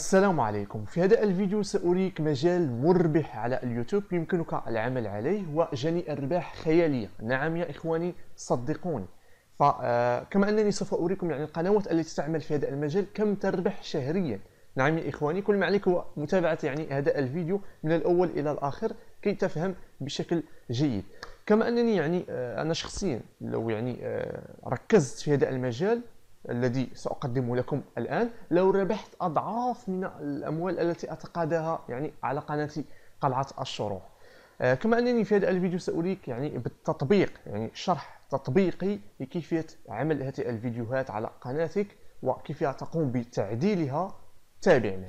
السلام عليكم في هذا الفيديو سأريك مجال مربح على اليوتيوب يمكنك العمل عليه وجني أرباح خيالية نعم يا إخواني صدقوني فكما آه، أنني سوف أريكم يعني القنوات التي تعمل في هذا المجال كم تربح شهريا نعم يا إخواني كل ما عليك هو متابعة يعني هذا الفيديو من الأول إلى الآخر كي تفهم بشكل جيد كما أنني يعني آه، أنا شخصيا لو يعني آه، ركزت في هذا المجال الذي سأقدمه لكم الآن لو ربحت أضعاف من الأموال التي أتقاضاها يعني على قناة قلعة الشروق آه، كما أنني في هذا الفيديو سأريك يعني بالتطبيق يعني شرح تطبيقي لكيفية عمل هذه الفيديوهات على قناتك وكيفية تقوم بتعديلها تابعني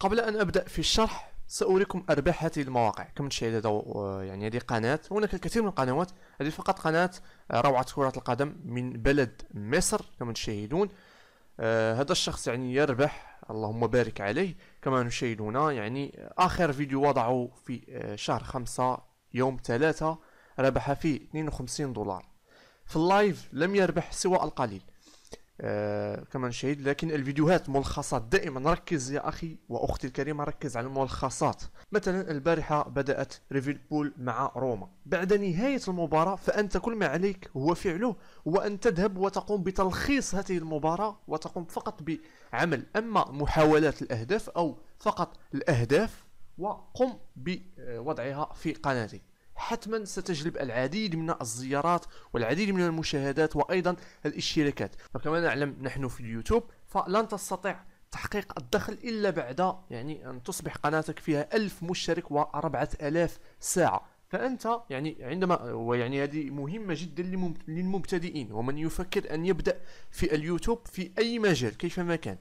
قبل أن أبدأ في الشرح سأريكم أرباح هذه المواقع كما تشاهد هذا آه، يعني هذه قناة هناك الكثير من القنوات هذه فقط قناة آه، روعة كرة القدم من بلد مصر كما تشاهدون آه هذا الشخص يعني يربح اللهم بارك عليه كما نشاهد هنا يعني آخر فيديو وضعه في آه، شهر خمسة يوم ثلاثة ربح فيه 52 دولار في اللايف لم يربح سوى القليل آه، كما نشاهد لكن الفيديوهات ملخصات دائما ركز يا أخي وأختي الكريمة ركز على الملخصات مثلا البارحة بدأت ريفيل بول مع روما بعد نهاية المباراة فأنت كل ما عليك هو فعله هو أن تذهب وتقوم بتلخيص هذه المباراة وتقوم فقط بعمل أما محاولات الأهداف أو فقط الأهداف وقم بوضعها في قناتك حتما ستجلب العديد من الزيارات والعديد من المشاهدات وأيضا الاشتراكات وكما نعلم نحن في اليوتيوب فلن تستطيع تحقيق الدخل إلا بعد يعني أن تصبح قناتك فيها ألف مشترك و ألاف ساعة فانت يعني عندما ويعني هذه مهمه جدا للمبتدئين ومن يفكر ان يبدا في اليوتيوب في اي مجال كيفما كان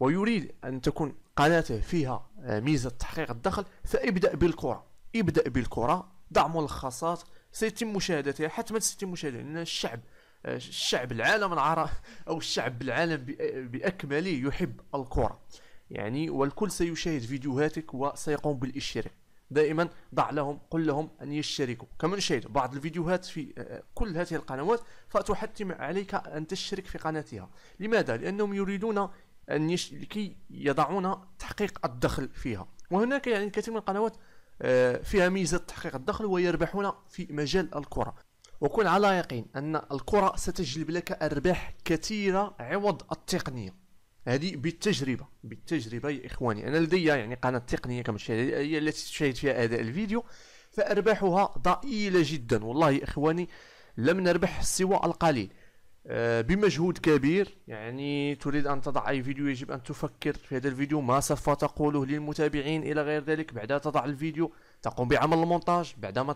ويريد ان تكون قناته فيها آه، ميزه تحقيق الدخل فابدا بالكره ابدا بالكره ضع ملخصات سيتم مشاهدتها حتما سيتم مشاهدتها لان الشعب آه، الشعب العالم العربي او الشعب العالم باكمله يحب الكره يعني والكل سيشاهد فيديوهاتك وسيقوم بالاشتراك دائما ضع لهم قل لهم ان يشتركوا كما نشاهد بعض الفيديوهات في آه، كل هذه القنوات فتحتم عليك ان تشترك في قناتها لماذا لانهم يريدون ان يش... كي يضعون تحقيق الدخل فيها وهناك يعني الكثير من القنوات آه، فيها ميزه تحقيق الدخل ويربحون في مجال الكره وكن على يقين ان الكره ستجلب لك ارباح كثيره عوض التقنيه هذه بالتجربه بالتجربه يا اخواني انا لدي يعني قناه تقنيه كما هي التي تشاهد فيها اداء الفيديو فارباحها ضئيله جدا والله يا اخواني لم نربح سوى القليل آه، بمجهود كبير يعني تريد أن تضع أي فيديو يجب أن تفكر في هذا الفيديو ما سوف تقوله للمتابعين إلى غير ذلك بعدها تضع الفيديو تقوم بعمل المونتاج بعدما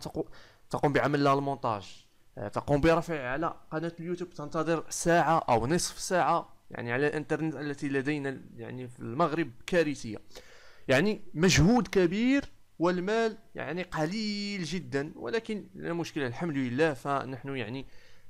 تقوم بعمل المونتاج آه، تقوم برفعه على قناة اليوتيوب تنتظر ساعة أو نصف ساعة يعني على الانترنت التي لدينا يعني في المغرب كارثية يعني مجهود كبير والمال يعني قليل جدا ولكن المشكله الحمد لله فنحن يعني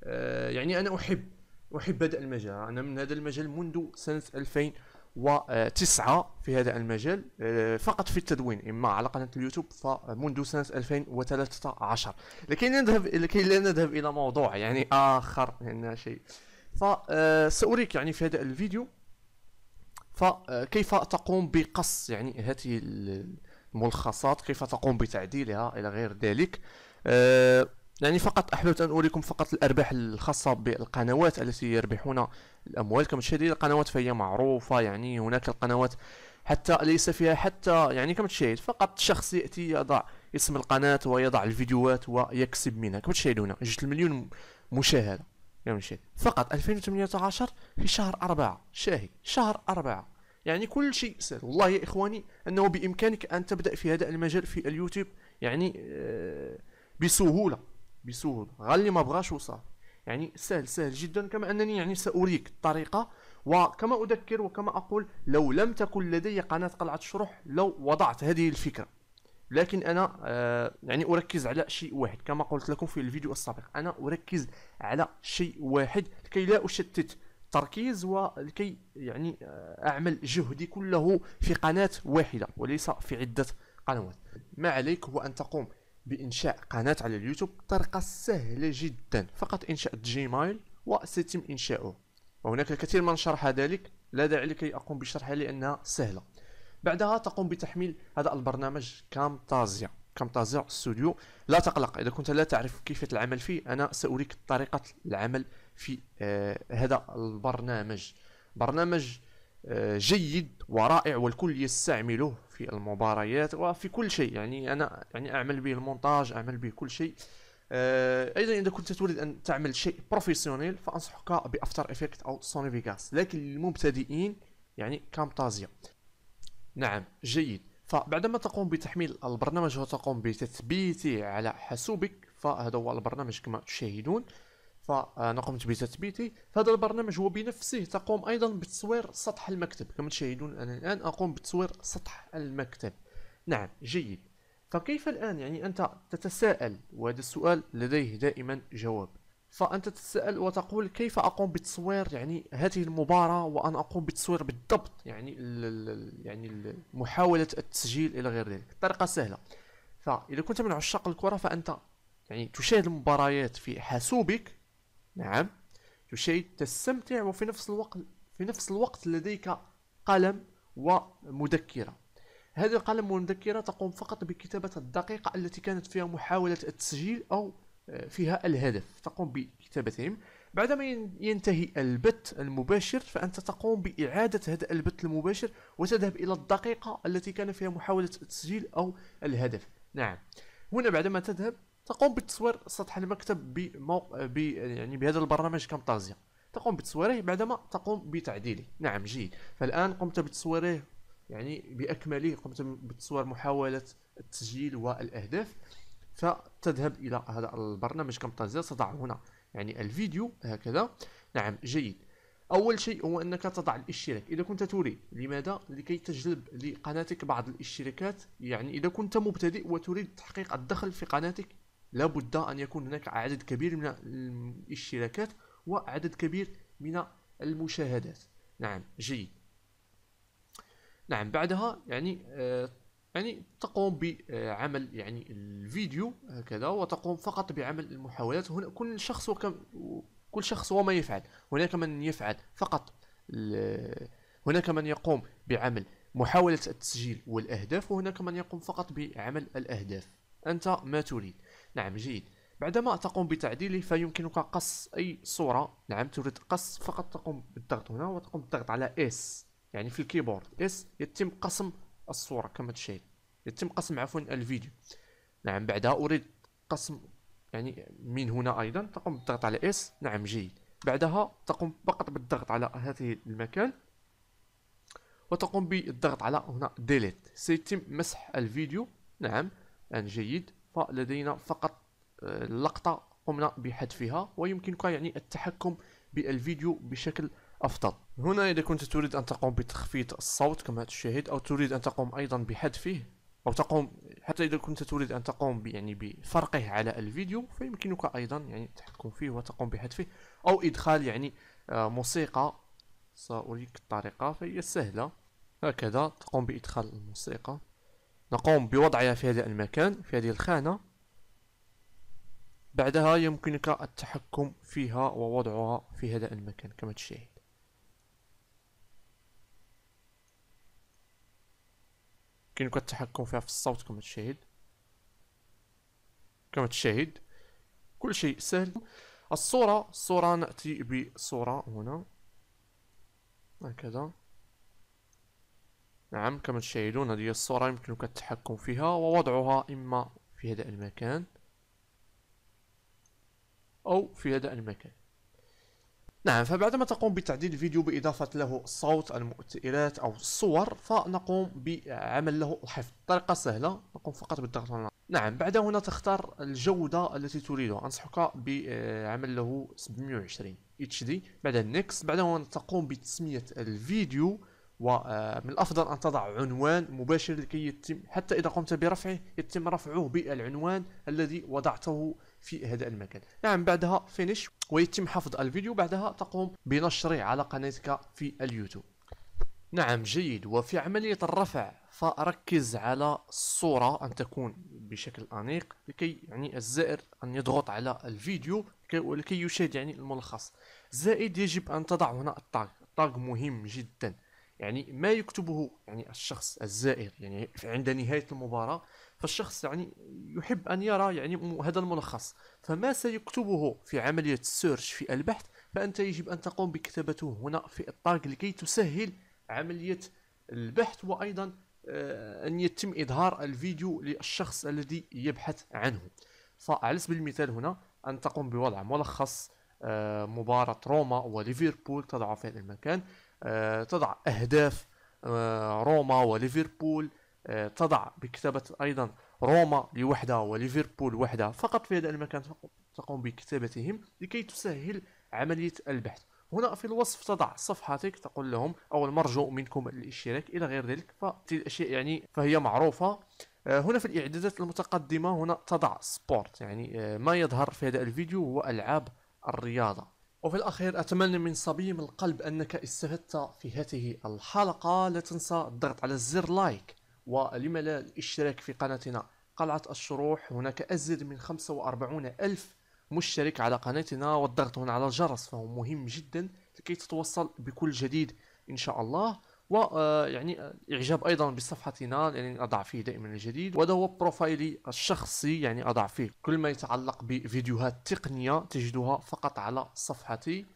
آه، يعني انا احب احب هذا المجال انا من هذا المجال منذ سنه 2009 في هذا المجال آه، فقط في التدوين اما على قناه اليوتيوب فمنذ سنه 2013 لكي لا نذهب لكي لا نذهب الى موضوع يعني اخر لان شيء فساريك آه، يعني في هذا الفيديو فكيف تقوم بقص يعني هذه الملخصات كيف تقوم بتعديلها الى غير ذلك يعني فقط احببت ان اوريكم فقط الارباح الخاصه بالقنوات التي يربحون الاموال كما تشاهدين القنوات فهي معروفه يعني هناك القنوات حتى ليس فيها حتى يعني كما تشاهد فقط شخص ياتي يضع اسم القناه ويضع الفيديوهات ويكسب منها كما تشاهدون جوج المليون مشاهده كما تشاهد فقط 2018 في شهر أربعة شاهي شهر أربعة يعني كل شيء سهل والله يا اخواني انه بامكانك ان تبدا في هذا المجال في اليوتيوب يعني آه، بسهوله بسهوله غير ما بغاش وصافي يعني سهل سهل جدا كما انني يعني ساريك الطريقه وكما اذكر وكما اقول لو لم تكن لدي قناه قلعه الشروح لو وضعت هذه الفكره لكن انا آه، يعني اركز على شيء واحد كما قلت لكم في الفيديو السابق انا اركز على شيء واحد لكي لا اشتت تركيز ولكي يعني آه، اعمل جهدي كله في قناه واحده وليس في عده قنوات ما عليك هو ان تقوم بإنشاء قناة على اليوتيوب طريقه سهلة جدا فقط إنشاء جيميل وسيتم إنشاؤه وهناك الكثير من شرح ذلك لا داعي لكي أقوم بشرحها لأنها سهلة بعدها تقوم بتحميل هذا البرنامج كامتازيا كامتازيا ستوديو لا تقلق إذا كنت لا تعرف كيفية العمل فيه أنا سأريك طريقة العمل في آه هذا البرنامج برنامج جيد ورائع والكل يستعمله في المباريات وفي كل شيء يعني انا يعني اعمل به المونتاج اعمل به كل شيء آه، ايضا اذا كنت تريد ان تعمل شيء بروفيسيونيل فانصحك بافتر افكت او سوني فيغاس لكن للمبتدئين يعني كامتازيا نعم جيد فبعدما تقوم بتحميل البرنامج وتقوم بتثبيته على حاسوبك فهذا هو البرنامج كما تشاهدون فانا قمت بتثبيته فهذا البرنامج هو بنفسه تقوم ايضا بتصوير سطح المكتب كما تشاهدون انا الان اقوم بتصوير سطح المكتب نعم جيد فكيف الان يعني انت تتساءل وهذا السؤال لديه دائما جواب فانت تتساءل وتقول كيف اقوم بتصوير يعني هذه المباراه وانا اقوم بتصوير بالضبط يعني الـ يعني الـ محاوله التسجيل الى غير ذلك الطريقه سهله فاذا كنت من عشاق الكره فانت يعني تشاهد المباريات في حاسوبك نعم شيء تستمتع وفي نفس الوقت في نفس الوقت لديك قلم ومذكرة هذا القلم والمذكرة تقوم فقط بكتابة الدقيقة التي كانت فيها محاولة التسجيل أو آه، فيها الهدف تقوم بكتابتهم بعدما ينتهي البث المباشر فأنت تقوم بإعادة هذا البث المباشر وتذهب إلى الدقيقة التي كان فيها محاولة التسجيل أو الهدف نعم هنا بعدما تذهب تقوم بتصوير سطح المكتب بموقع ب... يعني بهذا البرنامج كامتازيا تقوم بتصويره بعدما تقوم بتعديله نعم جيد فالآن قمت بتصويره يعني بأكمله قمت بتصوير محاولة التسجيل والأهداف فتذهب إلى هذا البرنامج كامتازيا ستضع هنا يعني الفيديو هكذا نعم جيد أول شيء هو أنك تضع الاشتراك إذا كنت تريد لماذا؟ لكي تجلب لقناتك بعض الاشتراكات يعني إذا كنت مبتدئ وتريد تحقيق الدخل في قناتك لابد أن يكون هناك عدد كبير من الاشتراكات وعدد كبير من المشاهدات نعم جيد نعم بعدها يعني آه يعني تقوم بعمل يعني الفيديو هكذا وتقوم فقط بعمل المحاولات هنا كل شخص وكم كل شخص وما يفعل هناك من يفعل فقط هناك من يقوم بعمل محاولة التسجيل والأهداف وهناك من يقوم فقط بعمل الأهداف أنت ما تريد نعم جيد بعدما تقوم بتعديله فيمكنك قص أي صورة نعم تريد قص فقط تقوم بالضغط هنا وتقوم بالضغط على S يعني في الكيبورد S يتم قسم الصورة كما تشاهد يتم قسم عفوا الفيديو نعم بعدها أريد قسم يعني من هنا أيضا تقوم بالضغط على S نعم جيد بعدها تقوم فقط بالضغط على هذه المكان وتقوم بالضغط على هنا ديليت سيتم مسح الفيديو نعم الآن يعني جيد فلدينا فقط آه، لقطة قمنا بحذفها ويمكنك يعني التحكم بالفيديو بشكل أفضل هنا إذا كنت تريد أن تقوم بتخفيض الصوت كما تشاهد أو تريد أن تقوم أيضا بحذفه أو تقوم حتى إذا كنت تريد أن تقوم يعني بفرقه على الفيديو فيمكنك أيضا يعني التحكم فيه وتقوم بحذفه أو إدخال يعني آه، موسيقى سأريك الطريقة فهي سهلة هكذا تقوم بإدخال الموسيقى نقوم بوضعها في هذا المكان في هذه الخانة بعدها يمكنك التحكم فيها ووضعها في هذا المكان كما تشاهد يمكنك التحكم فيها في الصوت كما تشاهد كما تشاهد كل شيء سهل الصورة الصورة نأتي بصورة هنا هكذا نعم كما تشاهدون هذه الصورة يمكنك التحكم فيها ووضعها إما في هذا المكان أو في هذا المكان نعم فبعدما تقوم بتعديل الفيديو بإضافة له الصوت المؤثرات أو الصور فنقوم بعمل له الحفظ طريقة سهلة نقوم فقط بالضغط على نعم بعد هنا تختار الجودة التي تريدها أنصحك بعمل له 720 HD بعد النكس بعد هنا تقوم بتسمية الفيديو ومن آه، الافضل ان تضع عنوان مباشر لكي يتم حتى اذا قمت برفعه يتم رفعه بالعنوان الذي وضعته في هذا المكان نعم بعدها فينيش ويتم حفظ الفيديو بعدها تقوم بنشره على قناتك في اليوتيوب نعم جيد وفي عملية الرفع فركز على الصورة أن تكون بشكل أنيق لكي يعني الزائر أن يضغط على الفيديو ولكي يشاهد يعني الملخص زائد يجب أن تضع هنا الطاق الطاق مهم جدا يعني ما يكتبه يعني الشخص الزائر يعني عند نهايه المباراه فالشخص يعني يحب ان يرى يعني هذا الملخص فما سيكتبه في عمليه السيرش في البحث فانت يجب ان تقوم بكتابته هنا في الطاق لكي تسهل عمليه البحث وايضا آه، ان يتم اظهار الفيديو للشخص الذي يبحث عنه فعلى سبيل المثال هنا ان تقوم بوضع ملخص آه، مباراة روما وليفربول تضع في هذا المكان آه، تضع أهداف آه، روما وليفربول آه، تضع بكتابة أيضا روما لوحدها وليفربول وحدها فقط في هذا المكان تقوم بكتابتهم لكي تسهل عملية البحث هنا في الوصف تضع صفحتك تقول لهم أو المرجو منكم الاشتراك إلى غير ذلك فتلك الأشياء يعني فهي معروفة هنا في الإعدادات المتقدمة هنا تضع سبورت يعني ما يظهر في هذا الفيديو هو ألعاب الرياضة وفي الأخير أتمنى من صميم القلب أنك استفدت في هذه الحلقة لا تنسى الضغط على الزر لايك ولم لا الاشتراك في قناتنا قلعة الشروح هناك أزيد من 45 ألف مشترك على قناتنا والضغط هنا على الجرس فهو مهم جدا لكي تتوصل بكل جديد إن شاء الله ويعني آه، آه، اعجاب ايضا بصفحتنا يعني اضع فيه دائما الجديد وهذا هو بروفايلي الشخصي يعني اضع فيه كل ما يتعلق بفيديوهات تقنيه تجدها فقط على صفحتي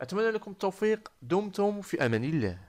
اتمنى لكم التوفيق دمتم في امان الله